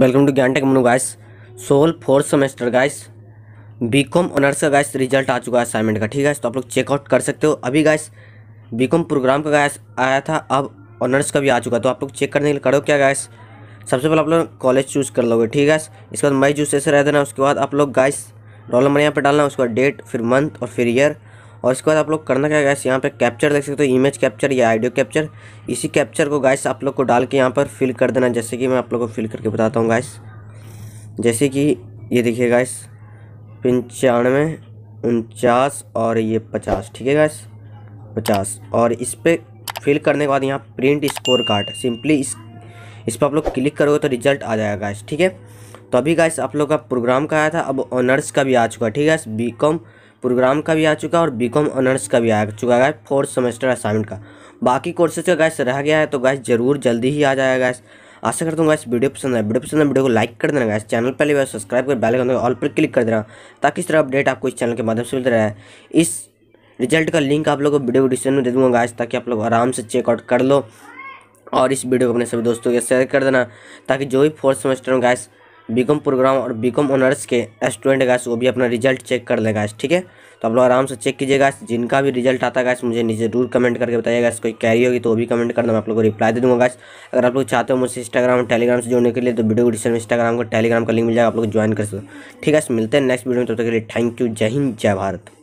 welcome to Gyan tech Manu guys SOL fourth semester guys B com honours का guys result आ चुका है assignment का ठीक है तो आप लोग चेकआउट कर सकते हो अभी गाइस बी कॉम प्रोग्राम का गाइस आया था अब ऑनर्स का भी आ चुका है तो आप लोग चेक करने के लिए करो क्या गाइस सबसे पहले आप लोग कॉलेज चूज़ कर लोगे ठीक है इसके बाद मई जूस से रह देना उसके बाद आप लोग गाइस रोल नंबर यहाँ पर डालना उसके बाद डेट फिर मंथ और फिर ईयर और इसके बाद आप लोग करना क्या गैस यहाँ पे कैप्चर देख सकते हो इमेज कैप्चर या आइडियो कैप्चर इसी कैप्चर को गैस आप लोग को डाल के यहाँ पर फिल कर देना जैसे कि मैं आप लोग को फिल करके बताता हूँ गैस जैसे कि ये देखिए गैस पंचानवे उनचास और ये पचास ठीक है गैस पचास और इस पर फिल करने के बाद यहाँ प्रिंट स्कोर कार्ड सिंपली इस इस पर आप लोग क्लिक करोगे तो रिजल्ट आ जाएगा गैस ठीक है तो अभी गैस आप लोग का प्रोग्राम का आया था अब ऑनर्स का भी आ चुका ठीक है बी कॉम प्रोग्राम का भी आ चुका है और बी कॉम ऑनर्स का भी आ चुका है फोर्थ सेमेस्टर असाइनमेंट का बाकी कोर्सेज का गैस रह गया है तो गैस जरूर जल्दी ही आ जाएगा गैस आशा करता हूँ गैस वीडियो पसंद है वीडियो पसंद है वीडियो को लाइक कर देना गैस चैनल पहले बार सब्सक्राइब कर बेल ऑल पर क्लिक कर देना ताकि इस तरह अपडेट आपको इस चैनल के माध्यम से मिल रहा है इस रिजल्ट का लिंक आप लोग को वीडियो को डिस्क्रिप्शन में दे दूँगा गैस ताकि आप लोग आराम से चेकआउट कर लो और इस वीडियो को अपने सभी दोस्तों के शेयर कर देना ताकि जो भी फोर्थ सेमेस्टर में गैस बीकॉम प्रोग्राम और बीकॉम ऑनर्स के स्टूडेंट गैस वो भी अपना रिजल्ट चेक कर लेगा ठीक है तो आप लोग आराम से चेक कीजिएगा जिनका भी रिजल्ट आता है मुझे नीचे जरूर कमेंट करके बताइएगा इस कोई कैरी होगी तो वो भी कमेंट करना मैं आप लोग को रिप्लाई दे दूँगा गैस अगर आप लोग चाहते हो मुझे इंस्टाग्राम और टेलीग्राम से जुड़ने के लिए तो वीडियो डिस्क्रिप्शन में इंस्टाग्राम को टेलीग्राम का लिंक मिल जाएगा आप लोग ज्वाइन कर सकते हो ठीक है मिलते हैं नेक्स्ट वीडियो में तब तक के लिए थैंक यू जय हिंद जय भारत